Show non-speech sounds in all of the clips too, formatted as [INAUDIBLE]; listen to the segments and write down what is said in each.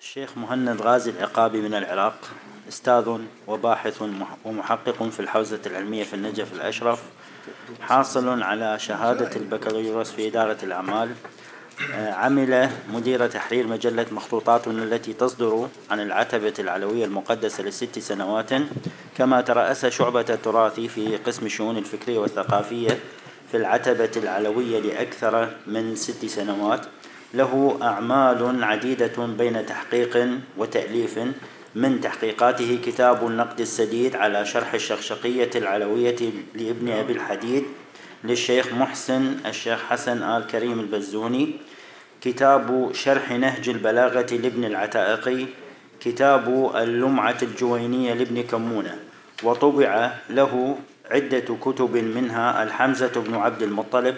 الشيخ مهند غازي العقابي من العراق استاذ وباحث ومحقق في الحوزة العلمية في النجف الأشرف حاصل على شهادة البكالوريوس في إدارة الأعمال آه، عمل مدير تحرير مجلة مخطوطات التي تصدر عن العتبة العلوية المقدسة لست سنوات كما ترأس شعبة التراث في قسم الشؤون الفكرية والثقافية في العتبة العلوية لأكثر من ست سنوات له أعمال عديدة بين تحقيق وتأليف من تحقيقاته كتاب النقد السديد على شرح الشخشقية العلوية لابن أبي الحديد للشيخ محسن الشيخ حسن آل كريم البزوني كتاب شرح نهج البلاغة لابن العتائقي كتاب اللمعة الجوينية لابن كمونة وطبع له عدة كتب منها الحمزة بن عبد المطلب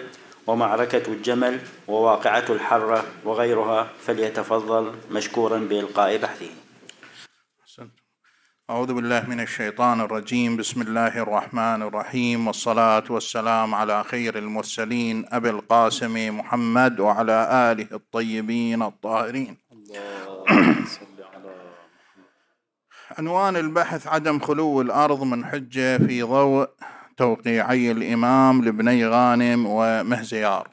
ومعركة الجمل وواقعة الحرة وغيرها فليتفضل مشكورا بإلقاء بحثه أعوذ بالله من الشيطان الرجيم بسم الله الرحمن الرحيم والصلاة والسلام على خير المرسلين أبي القاسم محمد وعلى آله الطيبين الطاهرين [CLEARS THROAT] عنوان البحث عدم خلو الأرض من حجة في ضوء توقيعي الإمام لبني غانم ومهزيار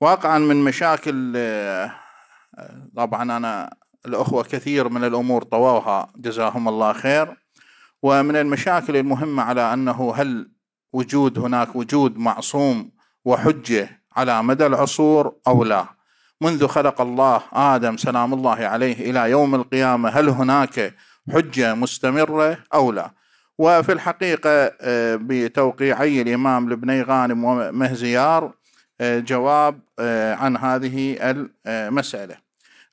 واقعا من مشاكل آه، طبعا أنا الأخوة كثير من الأمور طووها جزاهم الله خير ومن المشاكل المهمة على أنه هل وجود هناك وجود معصوم وحجة على مدى العصور أو لا منذ خلق الله آدم سلام الله عليه إلى يوم القيامة هل هناك حجة مستمرة أو لا وفي الحقيقة آه، بتوقيعي الإمام لبني غانم ومهزيار آه، جواب آه، عن هذه المسألة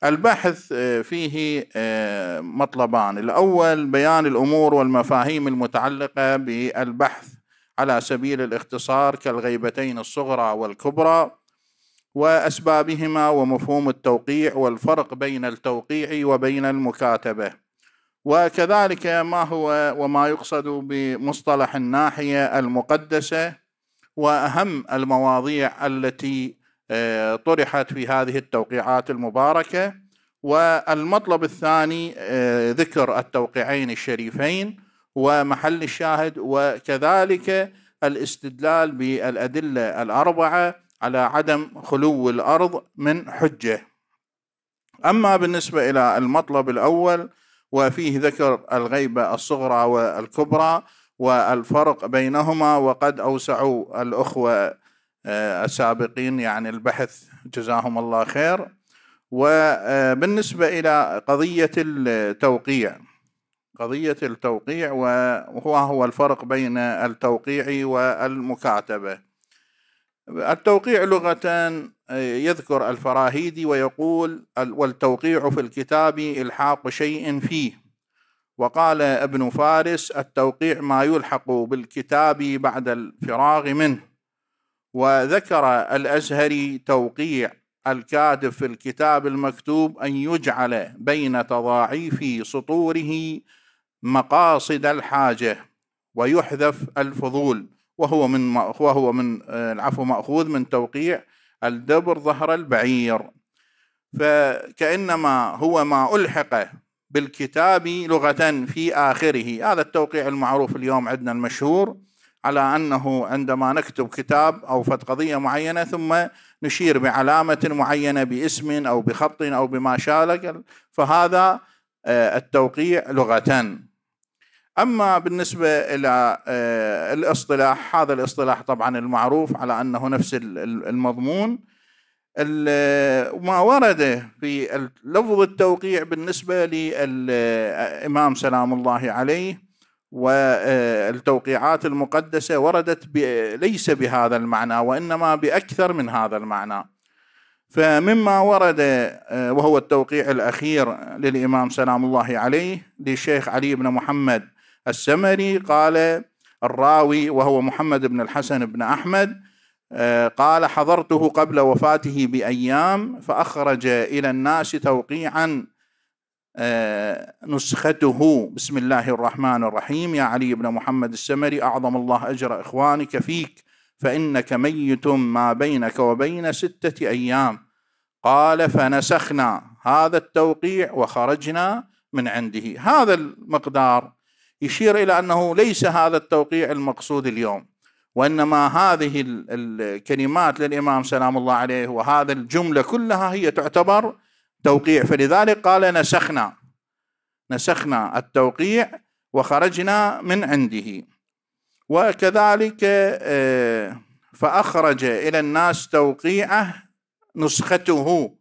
البحث فيه مطلبان الأول بيان الأمور والمفاهيم المتعلقة بالبحث على سبيل الاختصار كالغيبتين الصغرى والكبرى وأسبابهما ومفهوم التوقيع والفرق بين التوقيع وبين المكاتبة وكذلك ما هو وما يقصد بمصطلح الناحيه المقدسه واهم المواضيع التي آه، طرحت في هذه التوقيعات المباركه والمطلب الثاني آه، ذكر التوقيعين الشريفين ومحل الشاهد وكذلك الاستدلال بالادله الاربعه على عدم خلو الارض من حجه. اما بالنسبه الى المطلب الاول وفيه ذكر الغيبة الصغرى والكبرى والفرق بينهما وقد أوسعوا الأخوة آه، السابقين يعني البحث جزاهم الله خير وبالنسبة آه، إلى قضية التوقيع قضية التوقيع وهو هو الفرق بين التوقيع والمكاتبة التوقيع لغة يذكر الفراهيدي ويقول والتوقيع في الكتاب إلحاق شيء فيه وقال ابن فارس التوقيع ما يلحق بالكتاب بعد الفراغ منه وذكر الأزهري توقيع الكاتب في الكتاب المكتوب أن يجعل بين تضاعيف سطوره مقاصد الحاجة ويحذف الفضول وهو من وهو من آه، العفو مأخوذ من توقيع الدبر ظهر البعير فكأنما هو ما ألحق بالكتاب لغة في آخره هذا التوقيع المعروف اليوم عندنا المشهور على أنه عندما نكتب كتاب أو فت قضية معينة ثم نشير بعلامة معينة باسم أو بخط أو بما شابه فهذا آه، التوقيع لغة اما بالنسبه الى آه، الاصطلاح هذا الاصطلاح طبعا المعروف على انه نفس المضمون ما ورد في لفظ التوقيع بالنسبه للامام آه، سلام الله عليه والتوقيعات آه، المقدسه وردت ليس بهذا المعنى وانما باكثر من هذا المعنى فمما ورد وهو التوقيع الاخير للامام سلام الله عليه للشيخ علي بن محمد السمري قال الراوي وهو محمد بن الحسن بن احمد آه، قال حضرته قبل وفاته بايام فاخرج الى الناس توقيعا آه، نسخته بسم الله الرحمن الرحيم يا علي بن محمد السمري اعظم الله اجر اخوانك فيك فانك ميت ما بينك وبين سته ايام قال فنسخنا هذا التوقيع وخرجنا من عنده هذا المقدار يشير الى انه ليس هذا التوقيع المقصود اليوم وانما هذه الكلمات للامام سلام الله عليه وهذا الجمله كلها هي تعتبر توقيع فلذلك قال نسخنا نسخنا التوقيع وخرجنا من عنده وكذلك آه، فاخرج الى الناس توقيعه نسخته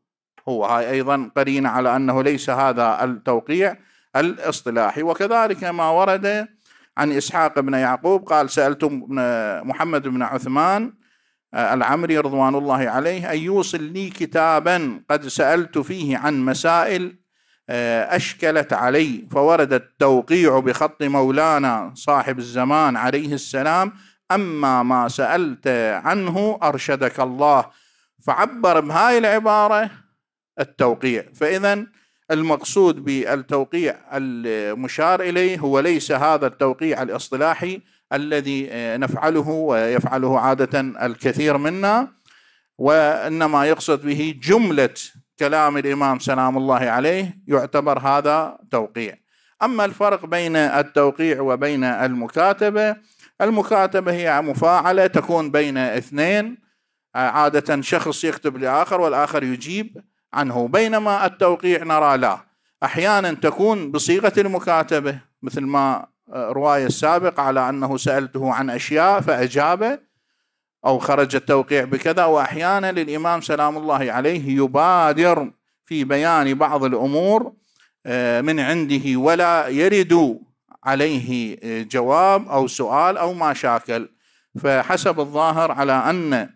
هو هاي ايضا قرينه على انه ليس هذا التوقيع الاصطلاحي وكذلك ما ورد عن إسحاق بن يعقوب قال سألت محمد بن عثمان آه، العمري رضوان الله عليه أن يوصل لي كتابا قد سألت فيه عن مسائل آه، أشكلت علي فورد التوقيع بخط مولانا صاحب الزمان عليه السلام أما ما سألت عنه أرشدك الله فعبر بهاي العبارة التوقيع فإذا المقصود بالتوقيع المشار اليه هو ليس هذا التوقيع الاصطلاحي الذي آه، نفعله ويفعله عاده الكثير منا وانما يقصد به جمله كلام الامام سلام الله عليه يعتبر هذا توقيع اما الفرق بين التوقيع وبين المكاتبه المكاتبه هي مفاعله تكون بين اثنين آه، عاده شخص يكتب لاخر والاخر يجيب عنه بينما التوقيع نرى لا أحيانا تكون بصيغة المكاتبة مثل ما آه، رواية السابق على أنه سألته عن أشياء فأجاب أو خرج التوقيع بكذا وأحيانا للإمام سلام الله عليه يبادر في بيان بعض الأمور آه، من عنده ولا يرد عليه آه، جواب أو سؤال أو ما شاكل فحسب الظاهر على أن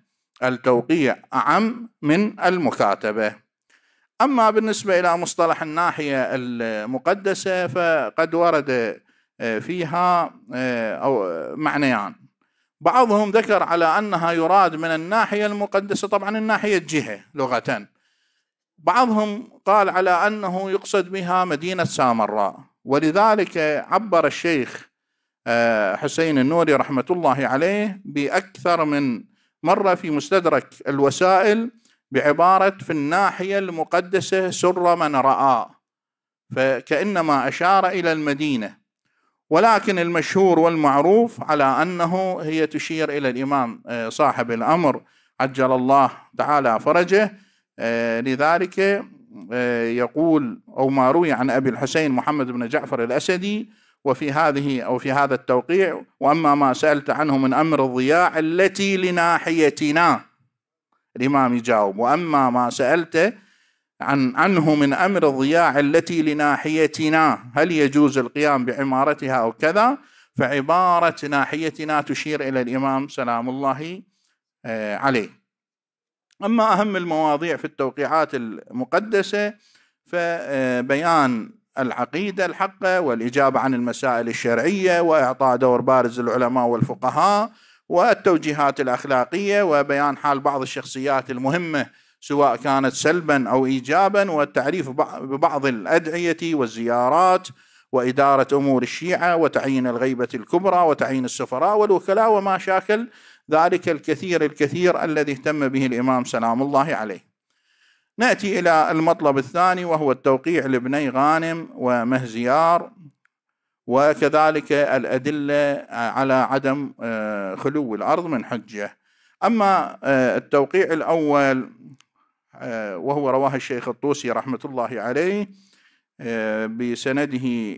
التوقيع أعم من المكاتبة اما بالنسبه الى مصطلح الناحيه المقدسه فقد ورد آه، فيها آه، او آه، معنيان يعني بعضهم ذكر على انها يراد من الناحيه المقدسه طبعا الناحيه الجهه لغه بعضهم قال على انه يقصد بها مدينه سامراء ولذلك عبر الشيخ حسين النوري رحمه الله عليه باكثر من مره في مستدرك الوسائل بعبارة في الناحية المقدسة سر من رأى فكأنما أشار إلى المدينة ولكن المشهور والمعروف على أنه هي تشير إلى الإمام آه، صاحب الأمر عجل الله تعالى فرجه آه، لذلك آه، يقول أو ما روي عن أبي الحسين محمد بن جعفر الأسدي وفي هذه أو في هذا التوقيع وأما ما سألت عنه من أمر الضياع التي لناحيتنا الإمام يجاوب وأما ما سألته عن عنه من أمر الضياع التي لناحيتنا هل يجوز القيام بعمارتها أو كذا فعبارة ناحيتنا تشير إلى الإمام سلام الله آه، عليه أما أهم المواضيع في التوقيعات المقدسة فبيان العقيدة الحقة والإجابة عن المسائل الشرعية وإعطاء دور بارز للعلماء والفقهاء والتوجيهات الاخلاقيه وبيان حال بعض الشخصيات المهمه سواء كانت سلبا او ايجابا والتعريف ببعض الادعيه والزيارات واداره امور الشيعه وتعيين الغيبه الكبرى وتعيين السفراء والوكلاء وما شاكل ذلك الكثير الكثير الذي اهتم به الامام سلام الله عليه. ناتي الى المطلب الثاني وهو التوقيع لابني غانم ومهزيار وكذلك الأدلة على عدم آه، خلو الأرض من حجة أما آه، التوقيع الأول آه، وهو رواه الشيخ الطوسي رحمة الله عليه بسنده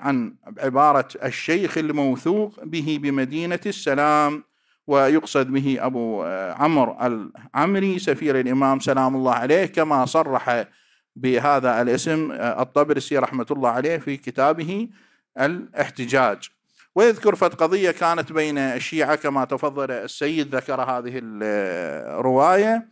عن عبارة الشيخ الموثوق به بمدينة السلام ويقصد به أبو عمرو العمري سفير الإمام سلام الله عليه كما صرح بهذا الاسم الطبرسي رحمة الله عليه في كتابه الاحتجاج ويذكر فت قضية كانت بين الشيعة كما تفضل السيد ذكر هذه الرواية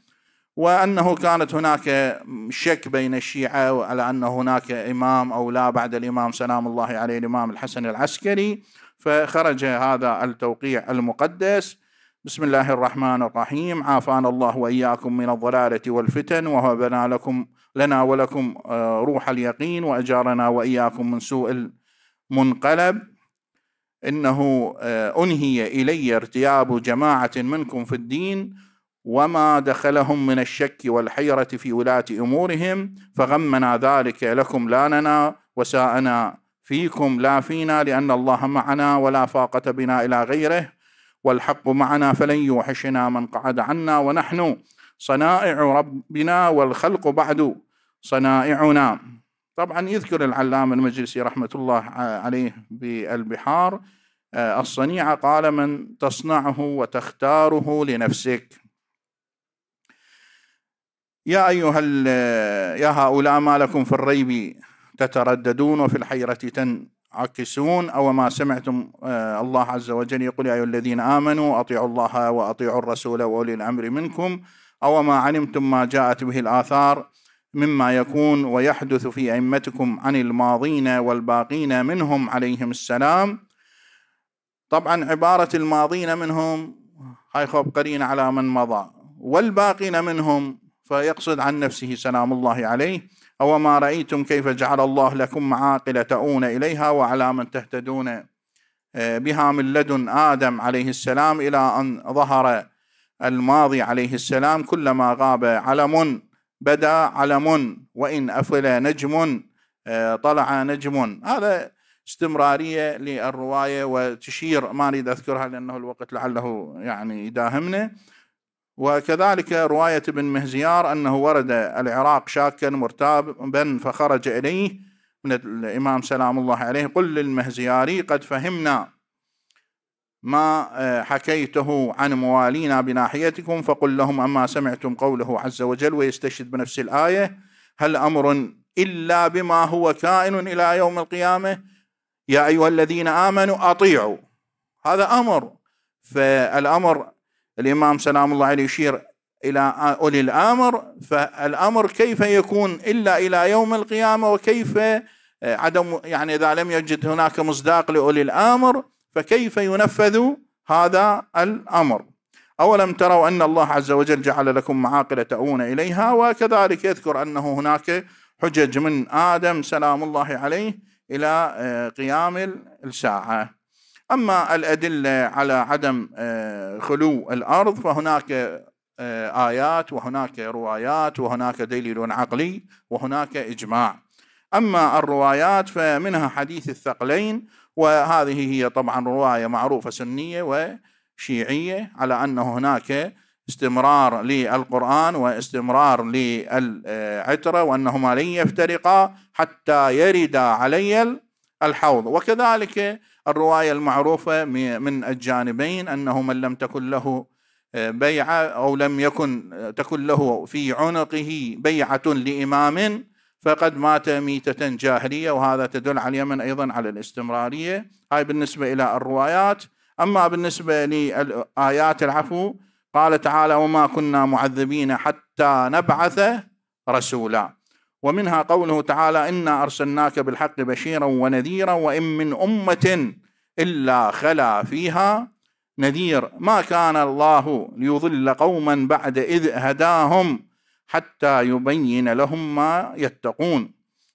وأنه كانت هناك شك بين الشيعة على أن هناك إمام أو لا بعد الإمام سلام الله عليه الإمام الحسن العسكري فخرج هذا التوقيع المقدس بسم الله الرحمن الرحيم عافانا الله وإياكم من الضلالة والفتن وهبنا لكم لنا ولكم آه، روح اليقين وأجارنا وإياكم من سوء منقلب انه آه، انهي الي ارتياب جماعه منكم في الدين وما دخلهم من الشك والحيره في ولاه امورهم فغمنا ذلك لكم لا لنا وساءنا فيكم لا فينا لان الله معنا ولا فاقه بنا الى غيره والحق معنا فلن يوحشنا من قعد عنا ونحن صنائع ربنا والخلق بعد صنائعنا طبعا يذكر العلامة المجلسي رحمة الله عليه بالبحار آه، الصنيعة قال من تصنعه وتختاره لنفسك يا أيها يا هؤلاء ما لكم في الريب تترددون وفي الحيرة تنعكسون أو ما سمعتم آه، الله عز وجل يقول يا أيها الذين آمنوا أطيعوا الله وأطيعوا الرسول وأولي الأمر منكم أو ما علمتم ما جاءت به الآثار مما يكون ويحدث في ائمتكم عن الماضين والباقين منهم عليهم السلام طبعا عباره الماضين منهم هاي خوب قرين على من مضى والباقين منهم فيقصد عن نفسه سلام الله عليه أو ما رأيتم كيف جعل الله لكم معاقل تؤون إليها وعلى من تهتدون آه، بها من لدن آدم عليه السلام إلى أن ظهر الماضي عليه السلام كلما غاب علم بدا علم وإن أفل نجم آه، طلع نجم هذا استمرارية للرواية وتشير ما أريد أذكرها لأنه الوقت لعله يعني يداهمنا وكذلك رواية ابن مهزيار أنه ورد العراق شاكا مرتابا فخرج إليه من الإمام سلام الله عليه قل للمهزياري قد فهمنا ما آه، حكيته عن موالينا بناحيتكم فقل لهم أما سمعتم قوله عز وجل ويستشهد بنفس الآية هل أمر إلا بما هو كائن إلى يوم القيامة يا أيها الذين آمنوا أطيعوا هذا أمر فالأمر الإمام سلام الله عليه يشير إلى أولي الأمر فالأمر كيف يكون إلا إلى يوم القيامة وكيف آه، عدم يعني إذا لم يجد هناك مصداق لأولي الأمر فكيف ينفذ هذا الأمر أولم تروا أن الله عز وجل جعل لكم معاقل تأوون إليها وكذلك يذكر أنه هناك حجج من آدم سلام الله عليه إلى آه، قيام الساعة أما الأدلة على عدم آه، خلو الأرض فهناك آه، آيات وهناك روايات وهناك دليل عقلي وهناك إجماع أما الروايات فمنها حديث الثقلين وهذه هي طبعا رواية معروفة سنية وشيعية على أن هناك استمرار للقرآن واستمرار للعترة وأنهما لن يفترقا حتى يردا علي الحوض وكذلك الرواية المعروفة من الجانبين أنه من لم تكن له بيعة أو لم يكن تكن له في عنقه بيعة لإمام فقد مات ميتة جاهلية وهذا تدل على اليمن أيضا على الاستمرارية هاي بالنسبة إلى الروايات أما بالنسبة لآيات العفو قال تعالى وما كنا معذبين حتى نبعث رسولا ومنها قوله تعالى إنا أرسلناك بالحق بشيرا ونذيرا وإن من أمة إلا خلا فيها نذير ما كان الله ليضل قوما بعد إذ هداهم حتى يبين لهم ما يتقون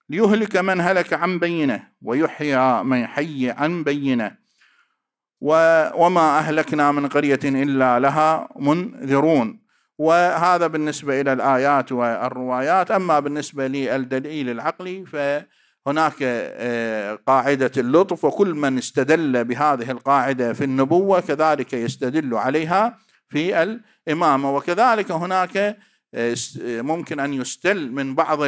ليهلك من هلك عن بينه ويحيى من حي عن بينه وما اهلكنا من قريه الا لها منذرون وهذا بالنسبه الى الايات والروايات اما بالنسبه للدليل العقلي فهناك آه، قاعده اللطف وكل من استدل بهذه القاعده في النبوه كذلك يستدل عليها في الامامه وكذلك هناك ممكن ان يستل من بعض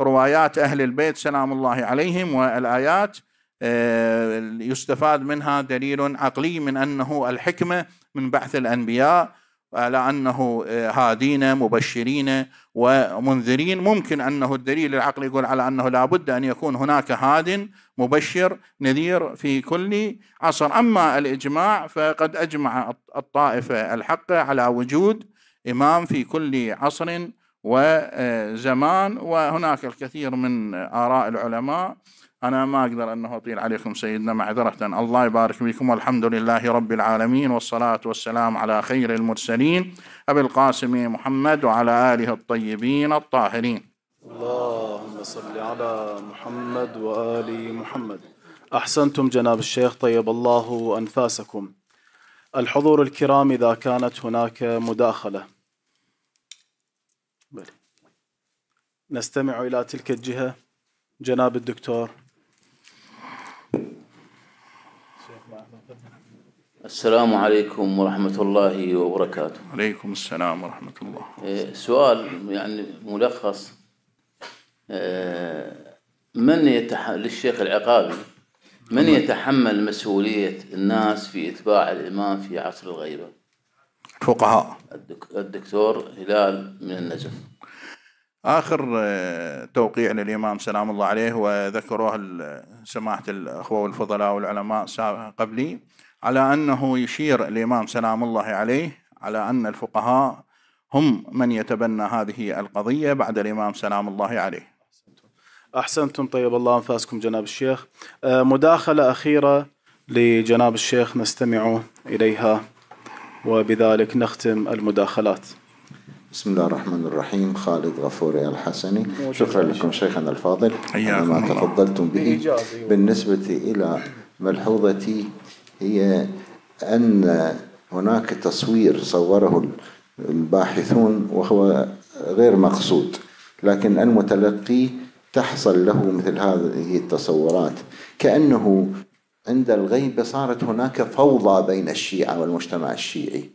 روايات اهل البيت سلام الله عليهم والايات إيه، يستفاد منها دليل عقلي من انه الحكمه من بعث الانبياء على انه إيه، هادين مبشرين ومنذرين ممكن انه الدليل العقلي يقول على انه لابد ان يكون هناك هاد مبشر نذير في كل عصر اما الاجماع فقد اجمع الطائفه الحقه على وجود إمام في كل عصر وزمان وهناك الكثير من آراء العلماء أنا ما أقدر أنه أطيل عليكم سيدنا معذرة الله يبارك بكم والحمد لله رب العالمين والصلاة والسلام على خير المرسلين أبي القاسم محمد وعلى آله الطيبين الطاهرين اللهم صل على محمد وآل محمد أحسنتم جناب الشيخ طيب الله أنفاسكم الحضور الكرام إذا كانت هناك مداخلة بلي. نستمع إلى تلك الجهة جناب الدكتور السلام عليكم ورحمة الله وبركاته عليكم السلام ورحمة الله إيه، سؤال يعني ملخص إيه، من يتح... للشيخ العقابي من يتحمل مسؤولية الناس في إتباع الإمام في عصر الغيبة فقهاء الدكتور هلال من النجف آخر آه، توقيع للإمام سلام الله عليه وذكروه سماحة الأخوة والفضلاء والعلماء قبلي على أنه يشير الإمام سلام الله عليه على أن الفقهاء هم من يتبنى هذه القضية بعد الإمام سلام الله عليه أحسنتم طيب الله أنفاسكم جناب الشيخ آه، مداخلة أخيرة لجناب الشيخ نستمع إليها وبذلك نختم المداخلات بسم الله الرحمن الرحيم خالد غفور الحسني شكرا لكم شيخنا الفاضل على ما تفضلتم به بالنسبة إلى ملحوظتي هي أن هناك تصوير صوره الباحثون وهو غير مقصود لكن المتلقي تحصل له مثل هذه التصورات كأنه عند الغيبة صارت هناك فوضى بين الشيعة والمجتمع الشيعي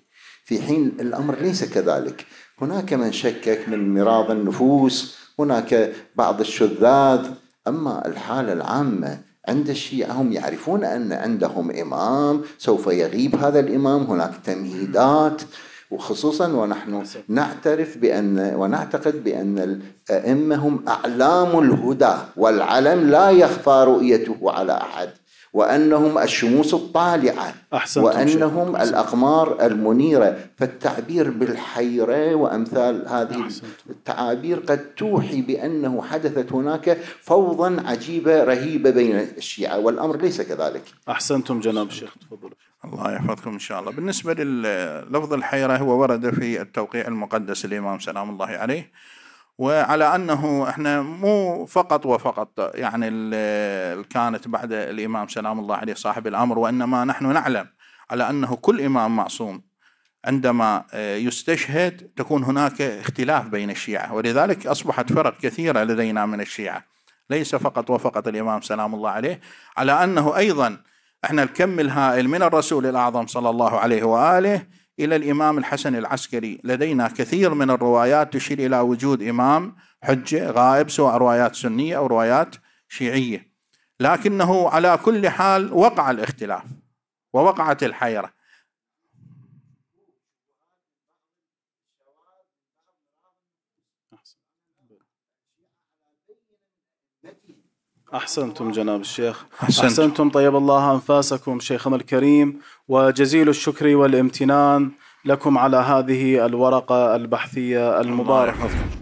في حين الأمر ليس كذلك هناك من شكك من مراض النفوس هناك بعض الشذاذ أما الحالة العامة عند الشيعة هم يعرفون أن عندهم إمام سوف يغيب هذا الإمام هناك تمهيدات وخصوصا ونحن نعترف بأن ونعتقد بأن الأئمة هم أعلام الهدى والعلم لا يخفى رؤيته على أحد وأنهم الشموس الطالعة أحسنتم وأنهم شيء. الأقمار المنيرة فالتعبير بالحيرة وأمثال هذه أحسنتم. التعابير قد توحي بأنه حدثت هناك فوضى عجيبة رهيبة بين الشيعة والأمر ليس كذلك أحسنتم جناب الشيخ تفضل الله يحفظكم إن شاء الله بالنسبة للفظ الحيرة هو ورد في التوقيع المقدس الإمام سلام الله عليه وعلى انه احنا مو فقط وفقط يعني كانت بعد الامام سلام الله عليه صاحب الامر وانما نحن نعلم على انه كل امام معصوم عندما آه، يستشهد تكون هناك اختلاف بين الشيعه ولذلك اصبحت فرق كثيره لدينا من الشيعه ليس فقط وفقط الامام سلام الله عليه على انه ايضا احنا الكم الهائل من الرسول الاعظم صلى الله عليه واله الى الامام الحسن العسكري لدينا كثير من الروايات تشير الى وجود امام حجه غائب سواء روايات سنيه او روايات شيعيه لكنه على كل حال وقع الاختلاف ووقعت الحيره أحسنتم جناب الشيخ أحسنتم, أحسنتم طيب الله أنفاسكم شيخنا الكريم وجزيل الشكر والامتنان لكم على هذه الورقة البحثية المباركة